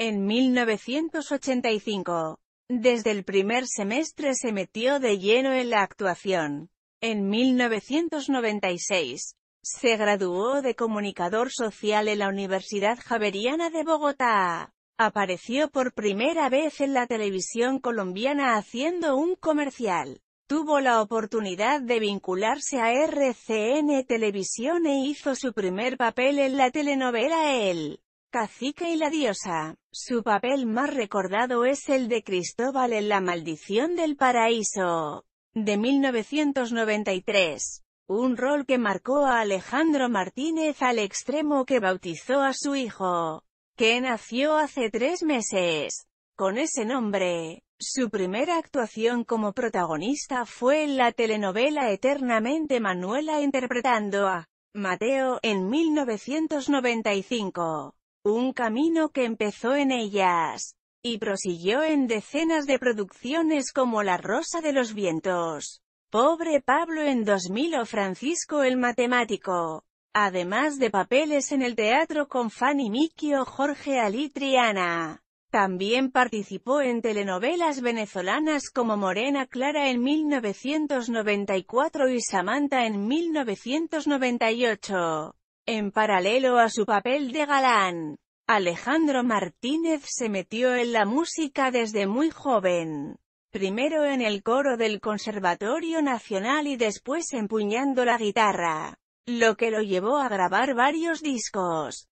En 1985, desde el primer semestre se metió de lleno en la actuación. En 1996, se graduó de comunicador social en la Universidad Javeriana de Bogotá. Apareció por primera vez en la televisión colombiana haciendo un comercial. Tuvo la oportunidad de vincularse a RCN Televisión e hizo su primer papel en la telenovela El Cacica y la diosa. Su papel más recordado es el de Cristóbal en La maldición del paraíso, de 1993. Un rol que marcó a Alejandro Martínez al extremo que bautizó a su hijo, que nació hace tres meses. Con ese nombre, su primera actuación como protagonista fue en la telenovela Eternamente Manuela interpretando a Mateo, en 1995 un camino que empezó en ellas y prosiguió en decenas de producciones como La Rosa de los Vientos, Pobre Pablo en 2000 o Francisco el Matemático, además de papeles en el teatro con Fanny Mickey o Jorge Alitriana. También participó en telenovelas venezolanas como Morena Clara en 1994 y Samantha en 1998. En paralelo a su papel de galán, Alejandro Martínez se metió en la música desde muy joven. Primero en el coro del Conservatorio Nacional y después empuñando la guitarra, lo que lo llevó a grabar varios discos.